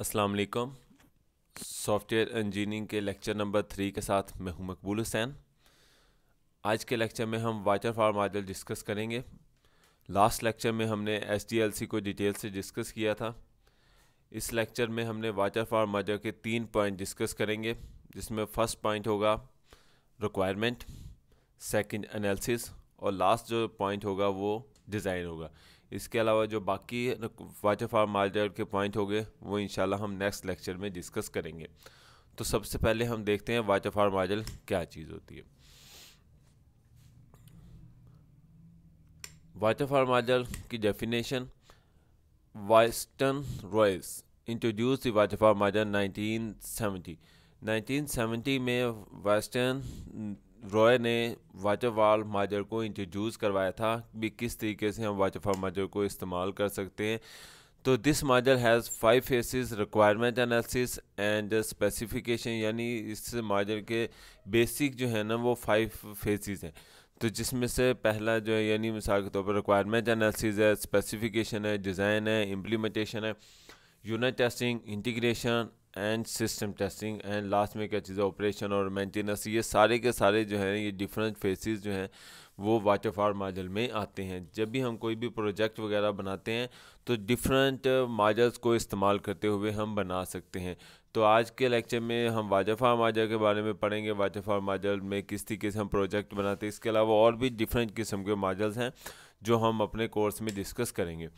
अस्सलाम वालेकुम software engineering के लेक्चर नंबर थ्री के साथ मैं हूं मकबूल हुसैन आज के लेक्चर में हम वाचर फार मॉडल डिस्कस करेंगे लास्ट लेक्चर में हमने एस को डिटेल से डिस्कस किया था इस लेक्चर में हमने वाटर फार मॉडल के तीन पॉइंट डिस्कस करेंगे जिसमें फ़र्स्ट पॉइंट होगा रिक्वायरमेंट सेकेंड एनालिसिस और लास्ट जो पॉइंट होगा वो डिज़ाइन होगा इसके अलावा जो बाकी वाटर फार्म मार्जर के पॉइंट हो गए वो इन हम नेक्स्ट लेक्चर में डिस्कस करेंगे तो सबसे पहले हम देखते हैं वाटर फार्म मार्जर क्या चीज़ होती है वाटर फार्म मार्जर की definition Winston Royce introduce the waterfall model 1970 1970 में वेस्टर्न रॉय ने वाटरफॉल माजर को इंट्रोड्यूस करवाया था भी किस तरीके से हम वाटरफॉल माजर को इस्तेमाल कर सकते हैं तो this model has five phases requirement analysis and specification यानी इस माजर के बेसिक जो है ना वो फाइव फेसेस हैं तो जिसमें से पहला जो है यानी मिसाल के तौर पर रिक्वायरमेंट एनालिसिस है स्पेसिफिकेशन है डिज़ाइन है इम्प्लीमेंटेशन है unit testing integration and system testing and last में क्या चीज़ है ऑपरेशन और मेंटेनेंस ये सारे के सारे जो हैं ये डिफरेंट फेसेस जो हैं वो वाटरफॉल मॉडल में आते हैं जब भी हम कोई भी प्रोजेक्ट वगैरह बनाते हैं तो डिफरेंट मॉडल्स को इस्तेमाल करते हुए हम बना सकते हैं तो आज के लेक्चर में हम वाटरफॉल मॉडल के बारे में पढ़ेंगे वाटरफॉल मॉडल में किस तरीके से हम प्रोजेक्ट बनाते हैं इसके अलावा और भी डिफरेंट किस्म के मॉडल्स हैं जो हम अपने कोर्स में डिस्कस करेंगे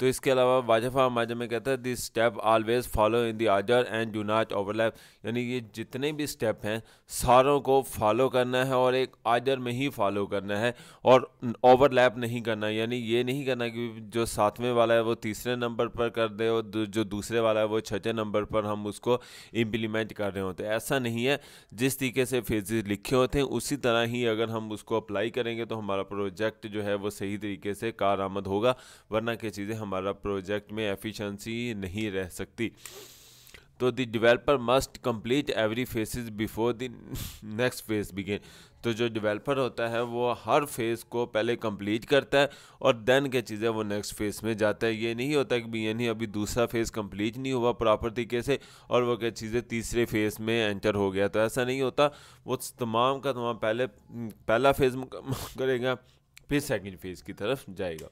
तो इसके अलावा वाजफा माजा में कहता है this step always follow in the आजर एंड डू नाट ओवरलैप यानी ये जितने भी स्टेप हैं सारों को फॉलो करना है और एक आजर में ही फॉलो करना है और ओवरलैप नहीं करना यानी ये नहीं करना कि जो सातवें वाला है वो तीसरे नंबर पर कर दे और जो दूसरे वाला है वो छठे नंबर पर हम उसको इम्प्लीमेंट कर रहे होते ऐसा नहीं है जिस तरीके से फेजेज लिखे होते हैं उसी तरह ही अगर हम उसको अप्लाई करेंगे तो हमारा प्रोजेक्ट जो है वो सही तरीके से कार आमद होगा वरना क्या चीज़ें हम हमारा प्रोजेक्ट में एफिशिएंसी नहीं रह सकती तो the developer must complete every phases before the next phase begin तो जो डेवलपर होता है वो हर फेज़ को पहले कंप्लीट करता है और देन क्या चीज़ें वो नेक्स्ट फेज़ में जाता है ये नहीं होता कि भैया नहीं अभी दूसरा फेज़ कंप्लीट नहीं हुआ प्रॉपर तरीके से और वो क्या चीज़ें तीसरे फेज़ में एंटर हो गया तो ऐसा नहीं होता वो तमाम का तमाम पहले पहला फेज़ करेगा फिर सेकेंड फेज़ की तरफ जाएगा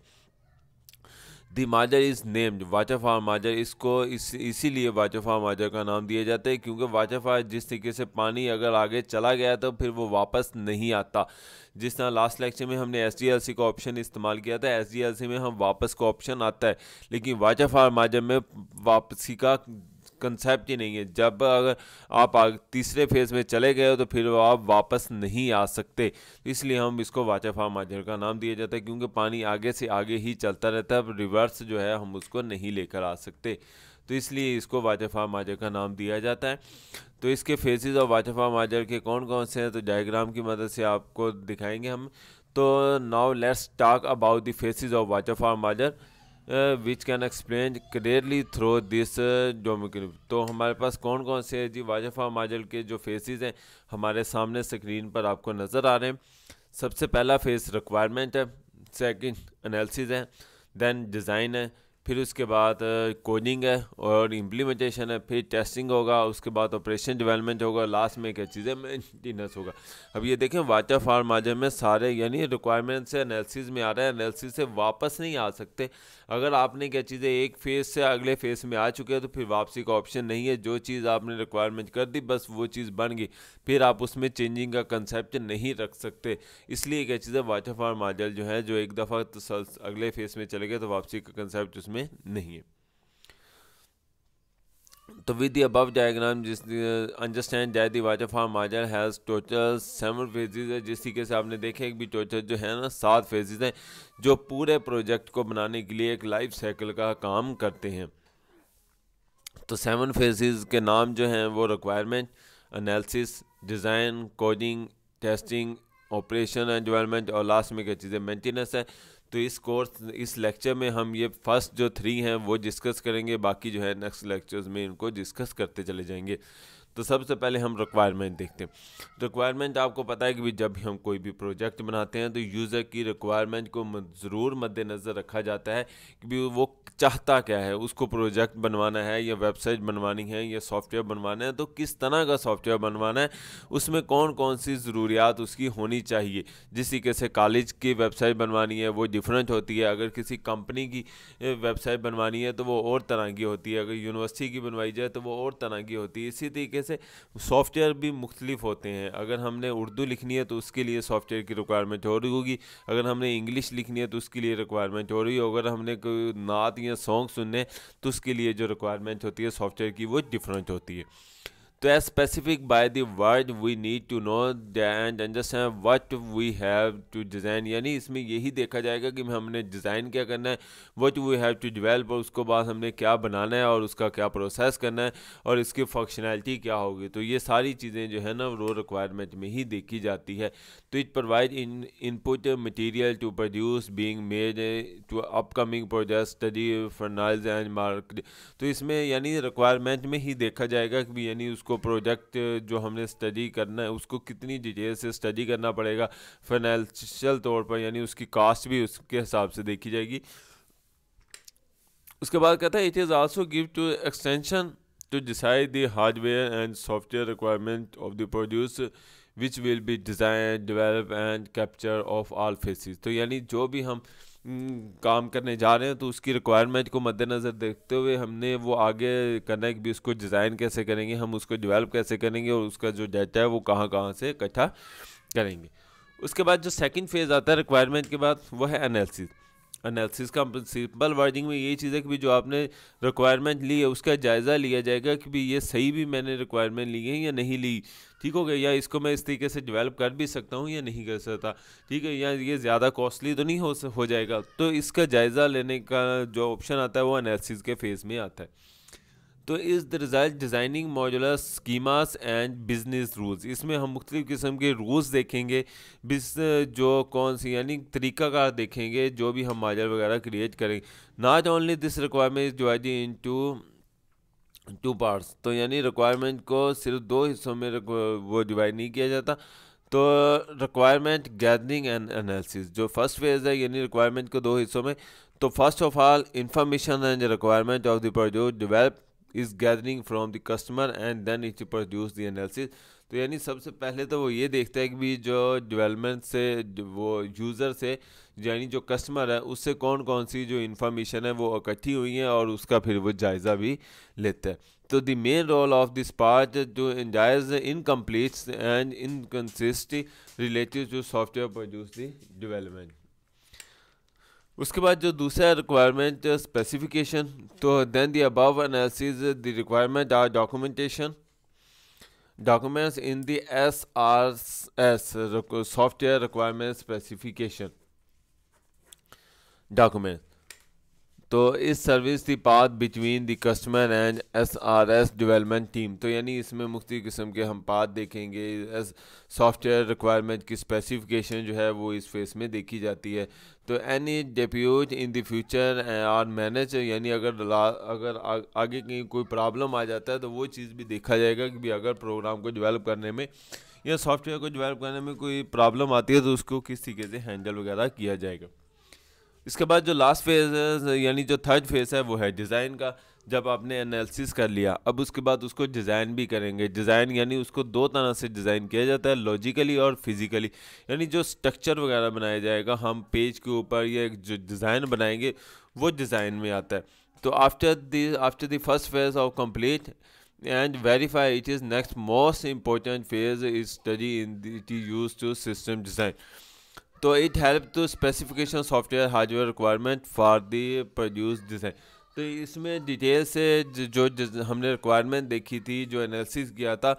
दी माजर इज़ नेम्ड फार माजर इसको इस इसीलिए आर माजर का नाम दिया जाता है क्योंकि वाचफा जिस तरीके से पानी अगर आगे चला गया तो फिर वो वापस नहीं आता जिस तरह लास्ट लेक्चर में हमने एस का ऑप्शन इस्तेमाल किया था एस में हम वापस का ऑप्शन आता है लेकिन वाचफा माजर में वापसी का कंसेप्ट ही नहीं है जब अगर आप तीसरे फेज में चले गए हो तो फिर आप वापस नहीं आ सकते तो इसलिए हम इसको वाचा फार्म आजर का नाम दिया जाता है क्योंकि पानी आगे से आगे ही चलता रहता है रिवर्स जो है हम उसको नहीं लेकर आ सकते तो इसलिए इसको वाचा फार्म माजर का नाम दिया जाता है तो इसके फेजेज ऑफ वाचा फार्म माजर के कौन कौन से हैं तो डायग्राम की मदद से आपको दिखाएंगे हम तो now let's talk about the phases of वाचा फार्म model which can explain clearly through this जो तो हमारे पास कौन कौन से है जी वाजफा माजल के जो फेसेस हैं हमारे सामने स्क्रीन पर आपको नज़र आ रहे हैं सबसे पहला फेस रिक्वायरमेंट है सेकंड एनालिसिस है देन डिज़ाइन है फिर उसके बाद कोडिंग है और इम्प्लीमेंटेशन है फिर टेस्टिंग होगा उसके बाद ऑपरेशन डेवलपमेंट होगा लास्ट में क्या चीज़ें मेंटेनेंस होगा अब ये देखें वाचा फार्म आजम में सारे यानी रिक्वायरमेंट से एनालिसिस में आ रहे हैं एनालिसिस से वापस नहीं आ सकते अगर आपने क्या चीज़ें एक फेज़ से अगले फेज़ में आ चुके हैं तो फिर वापसी का ऑप्शन नहीं है जो चीज़ आपने रिक्वायरमेंट कर दी बस वो चीज़ बन गई फिर आप उसमें चेंजिंग का कंसेप्ट नहीं रख सकते इसलिए क्या चीज़ें वाचा फार्म आजल जो है जो एक दफ़ा तो अगले फेज़ में चले गए तो वापसी का कंसेप्ट उसमें में नहीं है तो विद the above diagram जिस understand that the waterfall model has total seven phases है जिस तरीके से आपने देखे एक भी टोटल जो है ना सात फेजेस हैं जो पूरे प्रोजेक्ट को बनाने के लिए एक लाइफ साइकिल का काम करते हैं तो सेवन फेजेस के नाम जो हैं वो requirement analysis design coding testing operation environment और लास्ट में क्या चीज़ें मेंटेनेंस है तो इस कोर्स इस लेक्चर में हम ये फर्स्ट जो थ्री हैं वो डिस्कस करेंगे बाकी जो है नेक्स्ट लेक्चर्स में इनको डिस्कस करते चले जाएंगे तो सबसे पहले हम रिक्वायरमेंट देखते हैं रिक्वायरमेंट तो आपको पता है कि भी जब भी हम कोई भी प्रोजेक्ट बनाते हैं तो यूज़र की रिक्वायरमेंट को ज़रूर मद्देनज़र रखा जाता है कि भी वो चाहता क्या है उसको प्रोजेक्ट बनवाना है या वेबसाइट बनवानी है या सॉफ्टवेयर बनवाना है तो किस तरह का सॉफ्टवेयर बनवाना है उसमें कौन कौन सी ज़रूरियात उसकी होनी चाहिए जिस तरीके से कॉलेज की वेबसाइट बनवानी है वो डिफरेंट होती है अगर किसी कंपनी की वेबसाइट बनवानी है तो वो और तरह की होती है अगर यूनिवर्सिटी की बनवाई जाए तो वो और तरह की होती है इसी तरीके जैसे सॉफ्टवेयर भी मुख्तलिफ होते हैं अगर हमने उर्दू लिखनी है तो उसके लिए सॉफ्टवेयर की रिक्वायरमेंट हो रही होगी अगर हमने इंग्लिश लिखनी है तो उसके लिए रिक्वायरमेंट हो रही होगी अगर हमने कोई नात या सॉन्ग सुनने तो उसके लिए जो रिक्वायरमेंट होती है सॉफ्टवेयर की वो डिफरेंट होती है तो as specific by the word we need to know and understand we have to design यानी इसमें यही देखा जाएगा कि हमने डिज़ाइन क्या करना है what we have to develop और उसको बाद हमने क्या बनाना है और उसका क्या प्रोसेस करना है और इसकी फंक्शनैलिटी क्या होगी तो ये सारी चीज़ें जो है ना रो रिक्वायरमेंट में ही देखी जाती है तो it provide in input material to produce being made to upcoming project study finalise and market तो इसमें यानी रिक्वायरमेंट में ही देखा जाएगा कि यानी उसको उसको प्रोजेक्ट जो हमने स्टडी करना है उसको कितनी डिटेल से स्टडी करना पड़ेगा फाइनेंशियल तौर पर यानी उसकी कास्ट भी उसके हिसाब से देखी जाएगी उसके बाद कहता है it is also give to extension to decide the hardware and software requirement of the produce which will be design develop and capture of all phases तो यानी जो भी हम हम्म, काम करने जा रहे हैं तो उसकी रिक्वायरमेंट को मद्देनज़र देखते हुए हमने वो आगे करना है कि भी उसको डिज़ाइन कैसे करेंगे हम उसको डेवलप कैसे करेंगे और उसका जो डाटा है वो कहाँ कहाँ से इकट्ठा करेंगे उसके बाद जो सेकंड फेज़ आता है रिक्वायरमेंट के बाद वो है एनालिसिस एनालिसिस का सिंपल वर्डिंग में यही चीज़ है कि भी जो आपने रिक्वायरमेंट ली है उसका जायज़ा लिया जाएगा कि भी ये सही भी मैंने रिक्वायरमेंट ली है या नहीं ली ठीक हो गया या इसको मैं इस तरीके से डेवलप कर भी सकता हूँ या नहीं कर सकता ठीक है या ये ज़्यादा कॉस्टली तो नहीं हो हो जाएगा तो इसका जायज़ा लेने का जो ऑप्शन आता है वो एनालिसिस के फेज़ में आता है तो is the result designing modular schemas and business rules इसमें हम मुख्तलिफ़ किस्म के रूल्स देखेंगे बिस जो कौन सी यानी तरीक़ाकार देखेंगे जो भी हम मॉडल वगैरह क्रिएट करेंगे not only this requirement is है इन टू टू पार्ट्स तो यानी रिक्वायरमेंट को सिर्फ दो हिस्सों में वो डिवाइड नहीं किया जाता तो रिक्वायरमेंट गैदरिंग एंड एनालिसिस जो फर्स्ट फेज़ है यानी रिक्वायरमेंट को दो हिस्सों में तो first of all information and requirement of the project develop is gathering from the customer and then it produce the analysis तो यानी सबसे पहले तो वो ये देखता है कि भी जो डेवलपमेंट से वो यूज़र से यानी जो कस्टमर है उससे कौन कौन सी जो इन्फॉर्मेशन है वो इकट्ठी हुई है और उसका फिर वो जायज़ा भी लेता है तो the main role of this part जो analyse incomplete and inconsist related to software produce the development उसके बाद जो दूसरा रिक्वायरमेंट स्पेसिफिकेशन तो then the above analysis the requirement are documentation documents in the S R S software requirement specification document तो इस service the path between the customer and S R S development team तो यानी इसमें मुख्तु किस्म के हम path देखेंगे software requirement की स्पेसिफिकेशन जो है वो इस फेस में देखी जाती है तो any disputes in the future are manage यानी अगर अगर आ, आगे कहीं कोई प्रॉब्लम आ जाता है तो वो चीज़ भी देखा जाएगा कि भी अगर प्रोग्राम को डिवेलप करने में या सॉफ्टवेयर को डिवेलप करने में कोई प्रॉब्लम आती है तो उसको किस तरीके से हैंडल वगैरह किया जाएगा इसके बाद जो लास्ट फेज यानी जो थर्ड फेज है वो है डिज़ाइन का जब आपने एनालिसिस कर लिया अब उसके बाद उसको डिज़ाइन भी करेंगे डिज़ाइन यानी उसको दो तरह से डिज़ाइन किया जाता है लॉजिकली और फिज़िकली यानी जो स्ट्रक्चर वगैरह बनाया जाएगा हम पेज के ऊपर या जो डिज़ाइन बनाएंगे वो डिज़ाइन में आता है तो after the after the first phase of complete and verify it is next most important phase is study in the, is use to system design तो it help to specification software hardware requirement for the produce design तो इसमें detail से जो, हमने requirement देखी थी जो analysis किया था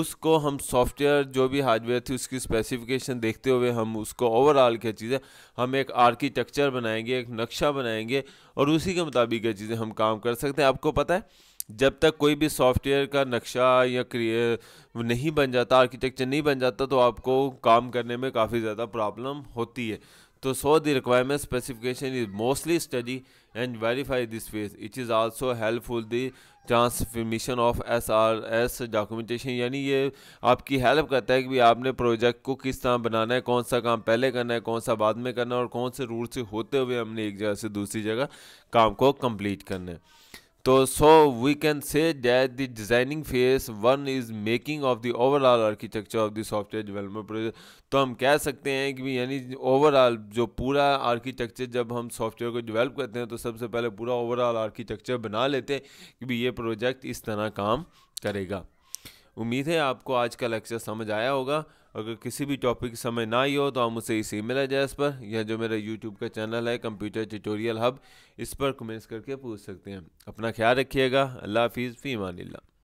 उसको हम सॉफ्टवेयर जो भी हार्डवेयर थी उसकी स्पेसिफिकेशन देखते हुए हम उसको ओवरऑल क्या चीज़ें हम एक आर्किटेक्चर बनाएंगे एक नक्शा बनाएंगे और उसी के मुताबिक क्या चीज़ें हम काम कर सकते हैं आपको पता है जब तक कोई भी सॉफ्टवेयर का नक्शा या नहीं बन जाता आर्किटेक्चर नहीं बन जाता तो आपको काम करने में काफ़ी ज़्यादा प्रॉब्लम होती है तो so the requirement specification is mostly study and verify this phase it is also helpful the transformation of S R S documentation यानी ये आपकी हेल्प करता है कि भी आपने प्रोजेक्ट को किस तरह बनाना है कौन सा काम पहले करना है कौन सा बाद में करना है और कौन से रूल से होते हुए हमने एक जगह से दूसरी जगह काम को कंप्लीट करना है तो so we can say that the designing phase one is making of the overall architecture of the software development project तो हम कह सकते हैं कि यानी ओवरऑल जो पूरा आर्किटेक्चर जब हम सॉफ्टवेयर को डेवलप करते हैं तो सबसे पहले पूरा ओवरऑल आर्किटेक्चर बना लेते हैं कि भाई ये प्रोजेक्ट इस तरह काम करेगा उम्मीद है आपको आज का लेक्चर समझ आया होगा अगर किसी भी टॉपिक की समझ ना ही हो तो आप मुझसे इस ईमेल एड्रेस पर या जो मेरा यूट्यूब का चैनल है कंप्यूटर ट्यूटोरियल हब इस पर कमेंट्स करके पूछ सकते हैं अपना ख्याल रखिएगा अल्लाह हाफिज़ फ़ीमान मानिल्ला